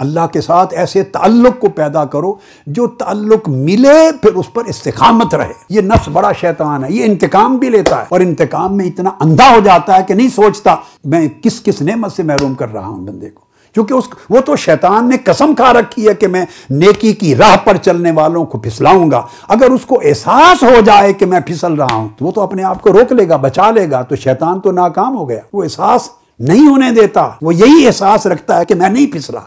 अल्लाह के साथ ऐसे ताल्लुक को पैदा करो जो ताल्लुक मिले फिर उस पर इस्तेकामत रहे ये नफ्स बड़ा शैतान है ये इंतकाम भी लेता है और इंतकाम में इतना अंधा हो जाता है कि नहीं सोचता मैं किस किस नेमत से महरूम कर रहा हूं बंदे को क्योंकि उस वो तो शैतान ने कसम खा रखी है कि मैं नेकी की राह पर चलने वालों को फिसलाऊंगा अगर उसको एहसास हो जाए कि मैं फिसल रहा हूं तो वो तो अपने आप को रोक लेगा बचा लेगा तो शैतान तो नाकाम हो गया वो एहसास नहीं होने देता वो यही एहसास रखता है कि मैं नहीं फिसला